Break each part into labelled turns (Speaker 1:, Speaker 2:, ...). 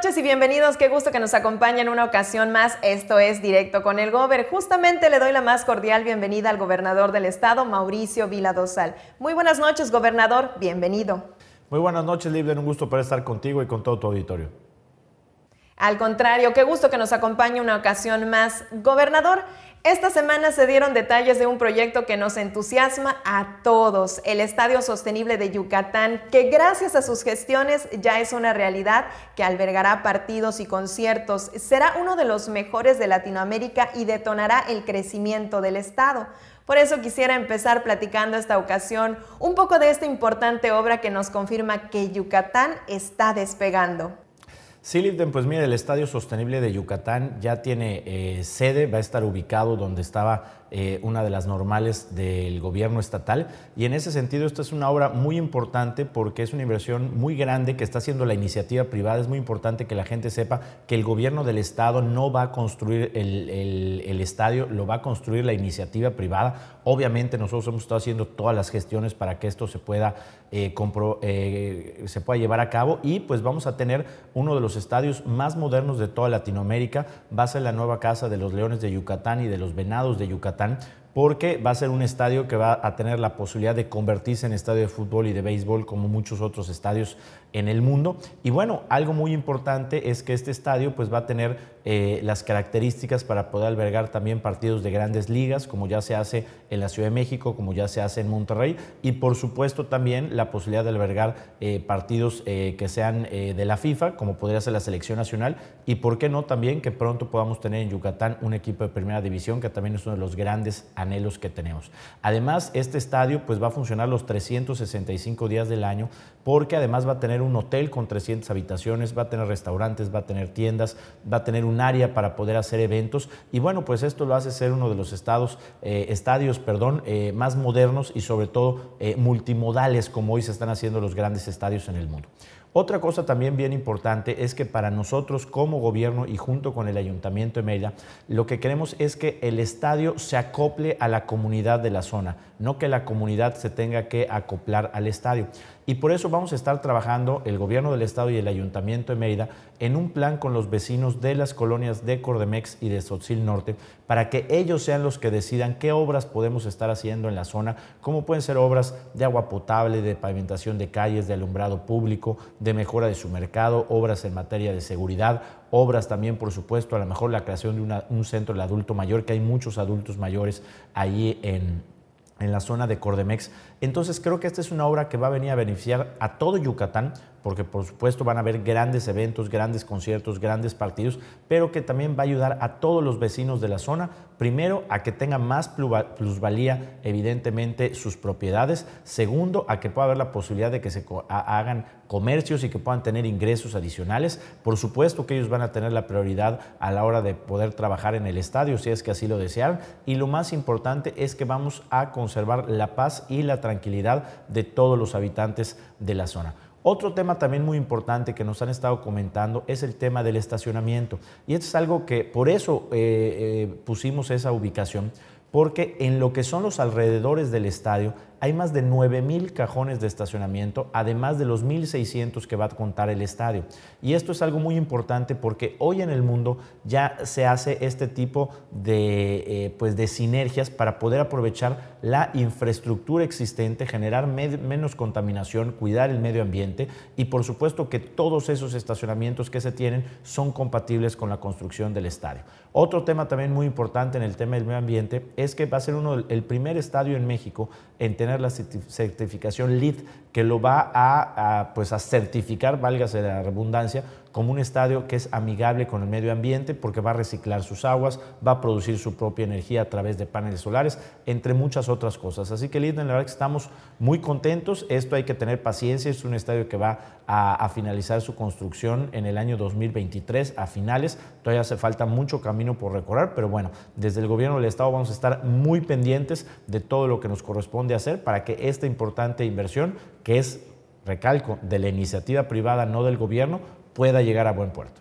Speaker 1: Buenas noches y bienvenidos. Qué gusto que nos acompañen una ocasión más. Esto es Directo con el Gober. Justamente le doy la más cordial bienvenida al gobernador del estado, Mauricio Vila Dosal. Muy buenas noches, gobernador. Bienvenido.
Speaker 2: Muy buenas noches, libre Un gusto para estar contigo y con todo tu auditorio.
Speaker 1: Al contrario, qué gusto que nos acompañe una ocasión más. Gobernador, esta semana se dieron detalles de un proyecto que nos entusiasma a todos, el Estadio Sostenible de Yucatán, que gracias a sus gestiones ya es una realidad que albergará partidos y conciertos, será uno de los mejores de Latinoamérica y detonará el crecimiento del Estado. Por eso quisiera empezar platicando esta ocasión un poco de esta importante obra que nos confirma que Yucatán está despegando.
Speaker 2: Sí, Lipton, pues mira, el Estadio Sostenible de Yucatán ya tiene eh, sede, va a estar ubicado donde estaba eh, una de las normales del gobierno estatal. Y en ese sentido, esta es una obra muy importante porque es una inversión muy grande que está haciendo la iniciativa privada. Es muy importante que la gente sepa que el gobierno del Estado no va a construir el, estadio, lo va a construir la iniciativa privada. Obviamente nosotros hemos estado haciendo todas las gestiones para que esto se pueda, eh, eh, se pueda llevar a cabo y pues vamos a tener uno de los estadios más modernos de toda Latinoamérica. Va a ser la nueva casa de los Leones de Yucatán y de los Venados de Yucatán Dann porque va a ser un estadio que va a tener la posibilidad de convertirse en estadio de fútbol y de béisbol como muchos otros estadios en el mundo. Y bueno, algo muy importante es que este estadio pues va a tener eh, las características para poder albergar también partidos de grandes ligas, como ya se hace en la Ciudad de México, como ya se hace en Monterrey, y por supuesto también la posibilidad de albergar eh, partidos eh, que sean de la FIFA, como podría ser la selección nacional, y por qué no también que pronto podamos tener en Yucatán un equipo de primera división, que también es uno de los grandes anhelos que tenemos. Además, este estadio pues va a funcionar los 365 días del año porque además va a tener un hotel con 300 habitaciones, va a tener restaurantes, va a tener tiendas, va a tener un área para poder hacer eventos y bueno, pues esto lo hace ser uno de los estados, eh, estadios perdón, eh, más modernos y sobre todo eh, multimodales como hoy se están haciendo los grandes estadios en el mundo. Otra cosa también bien importante es que para nosotros como gobierno y junto con el Ayuntamiento de Mérida, lo que queremos es que el estadio se acople a la comunidad de la zona, no que la comunidad se tenga que acoplar al estadio. Y por eso vamos a estar trabajando el gobierno del estado y el ayuntamiento de Mérida en un plan con los vecinos de las colonias de Cordemex y de Sotzil Norte para que ellos sean los que decidan qué obras podemos estar haciendo en la zona, cómo pueden ser obras de agua potable, de pavimentación de calles, de alumbrado público, de mejora de su mercado, obras en materia de seguridad, obras también, por supuesto, a lo mejor la creación de un centro del adulto mayor, que hay muchos adultos mayores allí en, en la zona de Cordemex. Entonces creo que esta es una obra que va a venir a beneficiar a todo Yucatán, porque por supuesto van a haber grandes eventos, grandes conciertos, grandes partidos, pero que también va a ayudar a todos los vecinos de la zona, primero, a que tengan más plusvalía, evidentemente, sus propiedades, segundo, a que pueda haber la posibilidad de que se hagan comercios y que puedan tener ingresos adicionales. Por supuesto que ellos van a tener la prioridad a la hora de poder trabajar en el estadio, si es que así lo desean. y lo más importante es que vamos a conservar la paz y la tranquilidad de todos los habitantes de la zona. Otro tema también muy importante que nos han estado comentando es el tema del estacionamiento. Y esto es algo que por eso eh, eh, pusimos esa ubicación, porque en lo que son los alrededores del estadio hay más de 9.000 cajones de estacionamiento, además de los 1.600 que va a contar el estadio. Y esto es algo muy importante porque hoy en el mundo ya se hace este tipo de, eh, pues de sinergias para poder aprovechar la infraestructura existente, generar menos contaminación, cuidar el medio ambiente y por supuesto que todos esos estacionamientos que se tienen son compatibles con la construcción del estadio. Otro tema también muy importante en el tema del medio ambiente es que va a ser uno, el primer estadio en México en tener la certificación LEED que lo va a, pues a certificar, válgase la redundancia, como un estadio que es amigable con el medio ambiente porque va a reciclar sus aguas, va a producir su propia energía a través de paneles solares, entre muchas otras cosas. Así que Linden, la verdad que estamos muy contentos, esto hay que tener paciencia, es un estadio que va a, a finalizar su construcción en el año 2023, a finales, todavía hace falta mucho camino por recorrer, pero bueno, desde el gobierno del estado vamos a estar muy pendientes de todo lo que nos corresponde hacer para que esta importante inversión, que es recalco, de la iniciativa privada, no del gobierno, pueda llegar a buen puerto.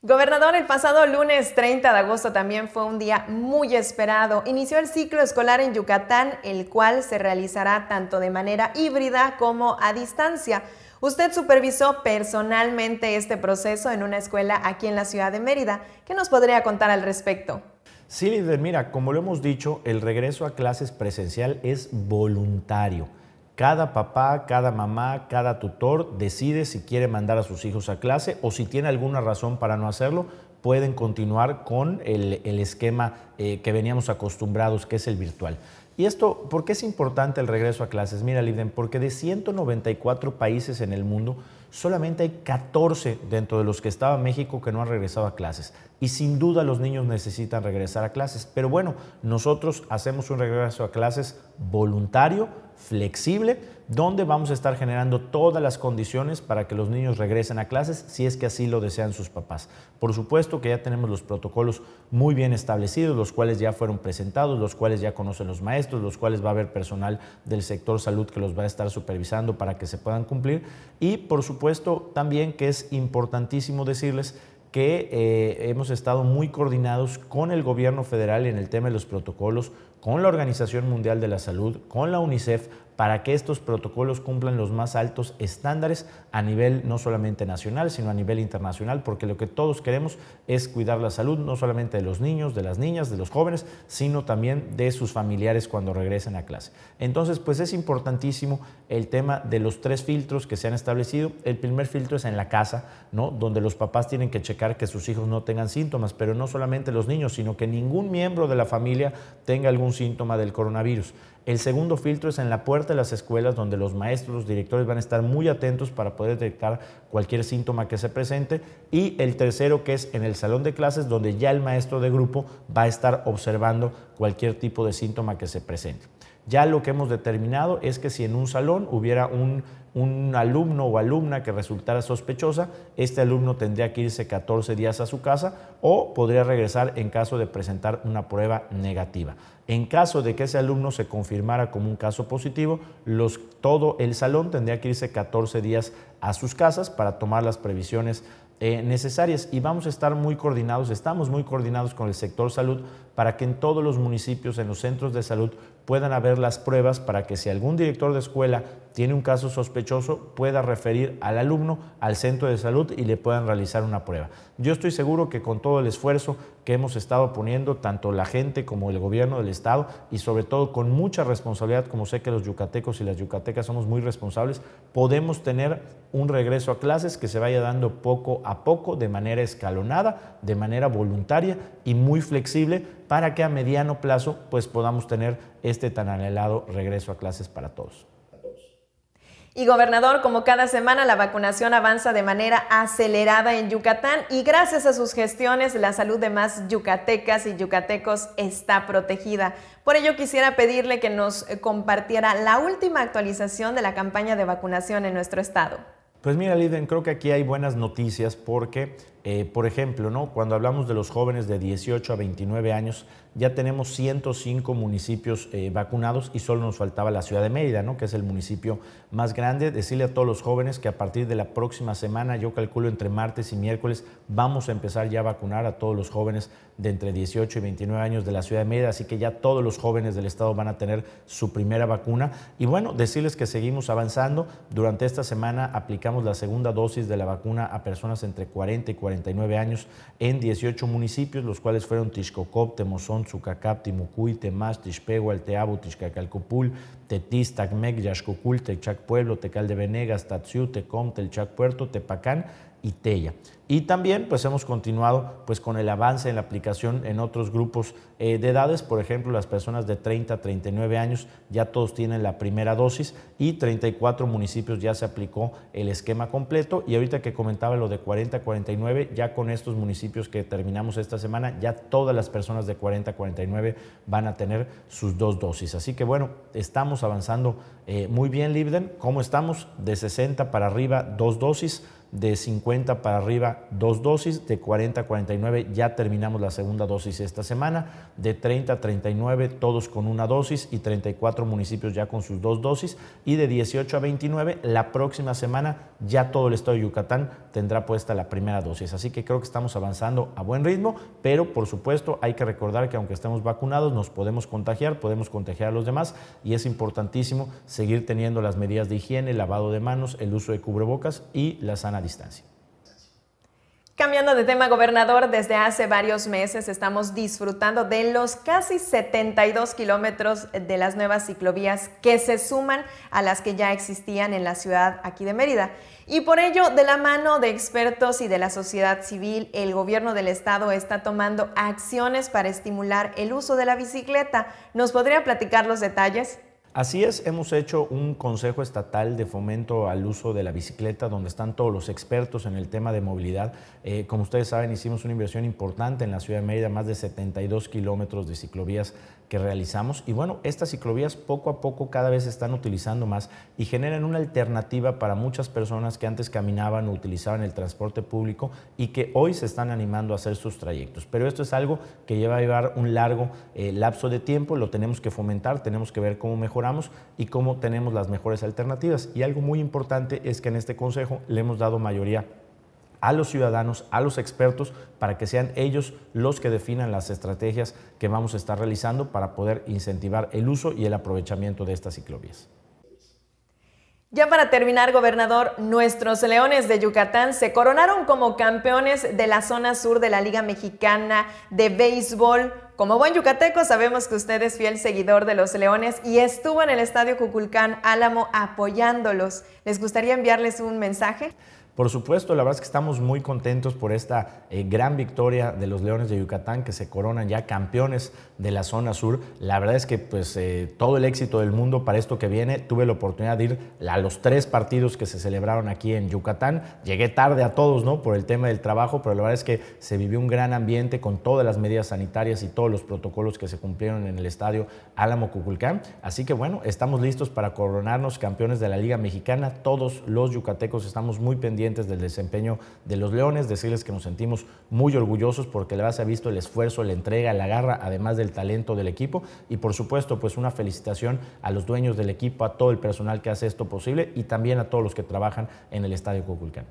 Speaker 1: Gobernador, el pasado lunes 30 de agosto también fue un día muy esperado. Inició el ciclo escolar en Yucatán, el cual se realizará tanto de manera híbrida como a distancia. Usted supervisó personalmente este proceso en una escuela aquí en la ciudad de Mérida. ¿Qué nos podría contar al respecto?
Speaker 2: Sí, líder, mira, como lo hemos dicho, el regreso a clases presencial es voluntario. Cada papá, cada mamá, cada tutor decide si quiere mandar a sus hijos a clase o si tiene alguna razón para no hacerlo, pueden continuar con el, esquema eh, que veníamos acostumbrados, que es el virtual. ¿Y esto por qué es importante el regreso a clases? Mira, Liden porque de 194 países en el mundo, solamente hay 14 dentro de los que estaba México que no han regresado a clases. Y sin duda los niños necesitan regresar a clases. Pero bueno, nosotros hacemos un regreso a clases voluntario, flexible, donde vamos a estar generando todas las condiciones para que los niños regresen a clases si es que así lo desean sus papás. Por supuesto que ya tenemos los protocolos muy bien establecidos, los cuales ya fueron presentados, los cuales ya conocen los maestros, los cuales va a haber personal del sector salud que los va a estar supervisando para que se puedan cumplir. Y por supuesto también que es importantísimo decirles que eh, hemos estado muy coordinados con el gobierno federal en el tema de los protocolos, con la Organización Mundial de la Salud, con la UNICEF, para que estos protocolos cumplan los más altos estándares a nivel no solamente nacional, sino a nivel internacional, porque lo que todos queremos es cuidar la salud no solamente de los niños, de las niñas, de los jóvenes, sino también de sus familiares cuando regresen a clase. Entonces, pues es importantísimo el tema de los tres filtros que se han establecido. El primer filtro es en la casa, ¿no? Donde los papás tienen que checar que sus hijos no tengan síntomas, pero no solamente los niños, sino que ningún miembro de la familia tenga algún síntoma del coronavirus. El segundo filtro es en la puerta de las escuelas, donde los maestros, los directores van a estar muy atentos para poder detectar cualquier síntoma que se presente. Y el tercero, que es en el salón de clases, donde ya el maestro de grupo va a estar observando cualquier tipo de síntoma que se presente. Ya lo que hemos determinado es que si en un salón hubiera un, un, alumno o alumna que resultara sospechosa, este alumno tendría que irse 14 días a su casa o podría regresar en caso de presentar una prueba negativa. En caso de que ese alumno se confirmara como un caso positivo, todo el salón tendría que irse 14 días a sus casas para tomar las previsiones eh, necesarias y vamos a estar muy coordinados, estamos muy coordinados con el sector salud para que en todos los municipios, en los centros de salud, puedan haber las pruebas para que si algún director de escuela tiene un caso sospechoso, pueda referir al alumno al centro de salud y le puedan realizar una prueba. Yo estoy seguro que con todo el esfuerzo que hemos estado poniendo, tanto la gente como el gobierno del Estado, y sobre todo con mucha responsabilidad, como sé que los yucatecos y las yucatecas somos muy responsables, podemos tener un regreso a clases que se vaya dando poco a poco, de manera escalonada, de manera voluntaria y muy flexible para que a mediano plazo pues, podamos tener este tan anhelado regreso a clases para todos.
Speaker 1: Y gobernador, como cada semana, la vacunación avanza de manera acelerada en Yucatán y gracias a sus gestiones la salud de más yucatecas y yucatecos está protegida. Por ello quisiera pedirle que nos eh, compartiera la última actualización de la campaña de vacunación en nuestro estado.
Speaker 2: Pues mira, Liden, creo que aquí hay buenas noticias porque eh, por ejemplo, ¿no? cuando hablamos de los jóvenes de 18 a 29 años, ya tenemos 105 municipios eh, vacunados y solo nos faltaba la ciudad de Mérida, ¿no? que es el municipio más grande. Decirle a todos los jóvenes que a partir de la próxima semana, yo calculo entre martes y miércoles, vamos a empezar ya a vacunar a todos los jóvenes de entre 18 y 29 años de la ciudad de Mérida, así que ya todos los jóvenes del estado van a tener su primera vacuna. Y bueno, decirles que seguimos avanzando. Durante esta semana aplicamos la segunda dosis de la vacuna a personas entre 40 y 40 49 años en 18 municipios, los cuales fueron Tixcocop, Temozón, Zucacap, Timucuy, Temás, Tixpegua, Alteabo, Tixcacalcopul, Tetis, Tacmec, Yaxcocul, Techac Pueblo, Tecal de Venegas, Tatsiú, Tecom, Telchac Puerto, Tepacán y Y también pues hemos continuado pues con el avance en la aplicación en otros grupos eh, de edades, por ejemplo las personas de 30 a 39 años ya todos tienen la primera dosis y 34 municipios ya se aplicó el esquema completo y ahorita que comentaba lo de 40 a 49, ya con estos municipios que terminamos esta semana ya todas las personas de 40 a 49 van a tener sus dos dosis. Así que bueno, estamos avanzando eh, muy bien Libden, ¿cómo estamos? De 60 para arriba dos dosis de 50 para arriba dos dosis, de 40 a 49 ya terminamos la segunda dosis esta semana, de 30 a 39 todos con una dosis y 34 municipios ya con sus dos dosis y de 18 a 29 la próxima semana ya todo el estado de Yucatán tendrá puesta la primera dosis. Así que creo que estamos avanzando a buen ritmo, pero por supuesto hay que recordar que aunque estemos vacunados nos podemos contagiar, podemos contagiar a los demás y es importantísimo seguir teniendo las medidas de higiene, lavado de manos, el uso de cubrebocas y la sana distancia.
Speaker 1: Cambiando de tema, gobernador, desde hace varios meses estamos disfrutando de los casi 72 kilómetros de las nuevas ciclovías que se suman a las que ya existían en la ciudad aquí de Mérida. Y por ello, de la mano de expertos y de la sociedad civil, el gobierno del estado está tomando acciones para estimular el uso de la bicicleta. ¿Nos podría platicar los detalles?
Speaker 2: Así es, hemos hecho un Consejo Estatal de Fomento al Uso de la Bicicleta, donde están todos los expertos en el tema de movilidad. Eh, como ustedes saben, hicimos una inversión importante en la ciudad de Mérida, más de 72 kilómetros de ciclovías que realizamos. Y bueno, estas ciclovías poco a poco cada vez se están utilizando más y generan una alternativa para muchas personas que antes caminaban o utilizaban el transporte público y que hoy se están animando a hacer sus trayectos. Pero esto es algo que lleva a llevar un largo eh, lapso de tiempo, lo tenemos que fomentar, tenemos que ver cómo mejorar y cómo tenemos las mejores alternativas. Y algo muy importante es que en este consejo le hemos dado mayoría a los ciudadanos, a los expertos, para que sean ellos los que definan las estrategias que vamos a estar realizando para poder incentivar el uso y el aprovechamiento de estas ciclovías.
Speaker 1: Ya para terminar, gobernador, nuestros Leones de Yucatán se coronaron como campeones de la zona sur de la Liga Mexicana de Béisbol. Como buen yucateco, sabemos que usted es fiel seguidor de los Leones y estuvo en el Estadio Cuculcán Álamo apoyándolos. ¿Les gustaría enviarles un mensaje?
Speaker 2: Por supuesto, la verdad es que estamos muy contentos por esta eh, gran victoria de los Leones de Yucatán que se coronan ya campeones de la zona sur. La verdad es que pues, eh, todo el éxito del mundo para esto que viene. Tuve la oportunidad de ir a los tres partidos que se celebraron aquí en Yucatán. Llegué tarde a todos, ¿no? Por el tema del trabajo, pero la verdad es que se vivió un gran ambiente con todas las medidas sanitarias y todos los protocolos que se cumplieron en el estadio Álamo Cuculcán. Así que bueno, estamos listos para coronarnos campeones de la Liga Mexicana. Todos los yucatecos estamos muy pendientes del desempeño de los Leones. Decirles que nos sentimos muy orgullosos porque la base ha visto el esfuerzo, la entrega, la garra, además del talento del equipo y por supuesto pues una felicitación a los dueños del equipo, a todo el personal que hace esto posible y también a todos los que trabajan en el Estadio Coculcán.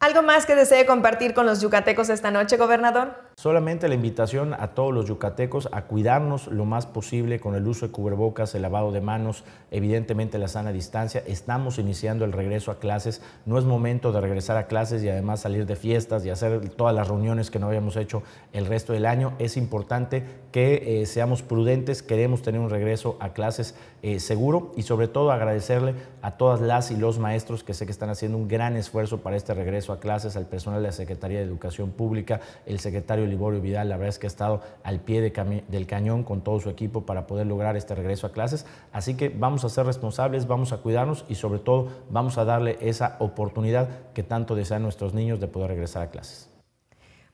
Speaker 1: ¿Algo más que desee compartir con los yucatecos esta noche, gobernador?
Speaker 2: Solamente la invitación a todos los yucatecos a cuidarnos lo más posible con el uso de cubrebocas, el lavado de manos, evidentemente la sana distancia. Estamos iniciando el regreso a clases. No es momento de regresar a clases y además salir de fiestas y hacer todas las reuniones que no habíamos hecho el resto del año. Es importante que eh, seamos prudentes. Queremos tener un regreso a clases eh, seguro y sobre todo agradecerle a todas las y los maestros que sé que están haciendo un gran esfuerzo para este regreso a clases, al personal de la Secretaría de Educación Pública, el secretario Liborio Vidal, la verdad es que ha estado al pie del cañón con todo su equipo para poder lograr este regreso a clases. Así que vamos a ser responsables, vamos a cuidarnos y sobre todo vamos a darle esa oportunidad que tanto desean nuestros niños de poder regresar a clases.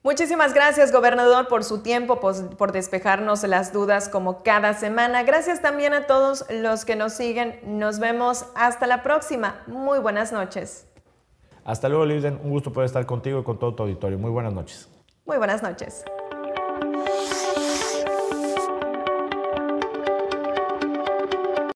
Speaker 1: Muchísimas gracias, gobernador, por su tiempo, por, despejarnos las dudas como cada semana. Gracias también a todos los que nos siguen. Nos vemos hasta la próxima. Muy buenas noches.
Speaker 2: Hasta luego, Liden. Un gusto poder estar contigo y con todo tu auditorio. Muy buenas noches.
Speaker 1: Muy buenas noches.